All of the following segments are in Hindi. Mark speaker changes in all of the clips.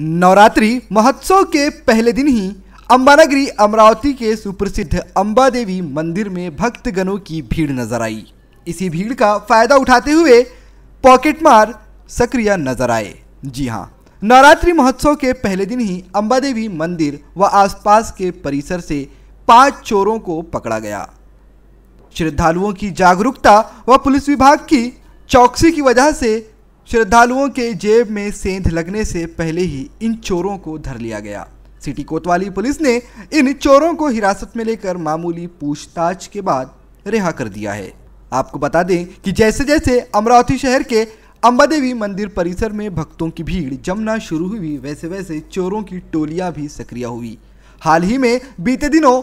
Speaker 1: नवरात्रि महोत्सव के पहले दिन ही अम्बानगरी अमरावती के सुप्रसिद्ध अम्बा देवी मंदिर में भक्तगणों की भीड़ नजर आई इसी भीड़ का फायदा उठाते हुए पॉकेट मार सक्रिय नजर आए जी हाँ नवरात्रि महोत्सव के पहले दिन ही अम्बा देवी मंदिर व आसपास के परिसर से पांच चोरों को पकड़ा गया श्रद्धालुओं की जागरूकता व पुलिस विभाग की चौकसी की वजह से श्रद्धालुओं के जेब में सेंध लगने से पहले ही इन चोरों को धर लिया गया सिटी कोतवाली पुलिस ने इन चोरों को हिरासत में लेकर मामूली पूछताछ के बाद रिहा कर दिया है आपको बता दें कि जैसे जैसे अमरावती शहर के अम्बादेवी मंदिर परिसर में भक्तों की भीड़ जमना शुरू हुई वैसे वैसे चोरों की टोलियां भी सक्रिय हुई हाल ही में बीते दिनों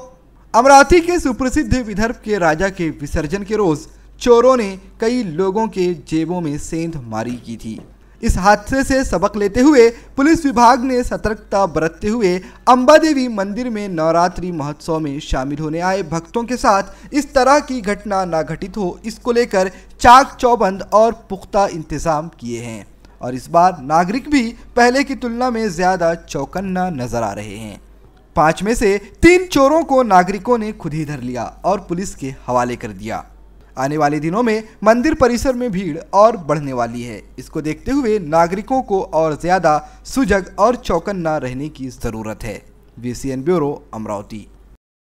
Speaker 1: अमरावती के सुप्रसिद्ध विदर्भ के राजा के विसर्जन के रोज चोरों ने कई लोगों के जेबों में सेंध मारी की थी इस हादसे से सबक लेते हुए पुलिस विभाग ने सतर्कता बरतते हुए अम्बा देवी मंदिर में नवरात्रि महोत्सव में शामिल होने आए भक्तों के साथ इस तरह की घटना ना घटित हो इसको लेकर चाक चौबंद और पुख्ता इंतजाम किए हैं और इस बार नागरिक भी पहले की तुलना में ज़्यादा चौकन्ना नजर आ रहे हैं पांच में से तीन चोरों को नागरिकों ने खुद ही धर लिया और पुलिस के हवाले कर दिया आने वाले दिनों में मंदिर परिसर में भीड़ और बढ़ने वाली है इसको देखते हुए नागरिकों को और ज़्यादा सुजग और चौकन्ना रहने की ज़रूरत है वी ब्यूरो अमरावती